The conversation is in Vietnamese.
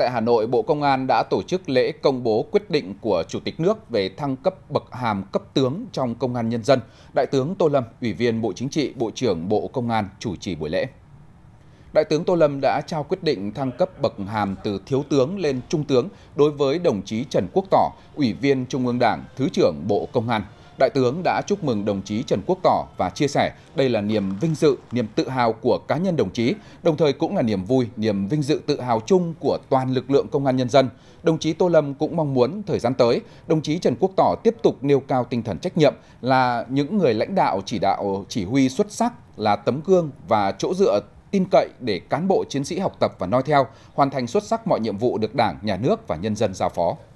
Tại Hà Nội, Bộ Công an đã tổ chức lễ công bố quyết định của Chủ tịch nước về thăng cấp bậc hàm cấp tướng trong Công an Nhân dân. Đại tướng Tô Lâm, Ủy viên Bộ Chính trị, Bộ trưởng Bộ Công an chủ trì buổi lễ. Đại tướng Tô Lâm đã trao quyết định thăng cấp bậc hàm từ thiếu tướng lên trung tướng đối với đồng chí Trần Quốc Tỏ, Ủy viên Trung ương Đảng, Thứ trưởng Bộ Công an. Đại tướng đã chúc mừng đồng chí Trần Quốc Tỏ và chia sẻ đây là niềm vinh dự, niềm tự hào của cá nhân đồng chí, đồng thời cũng là niềm vui, niềm vinh dự tự hào chung của toàn lực lượng công an nhân dân. Đồng chí Tô Lâm cũng mong muốn thời gian tới, đồng chí Trần Quốc Tỏ tiếp tục nêu cao tinh thần trách nhiệm là những người lãnh đạo chỉ đạo chỉ huy xuất sắc là tấm gương và chỗ dựa tin cậy để cán bộ chiến sĩ học tập và noi theo, hoàn thành xuất sắc mọi nhiệm vụ được Đảng, Nhà nước và nhân dân giao phó.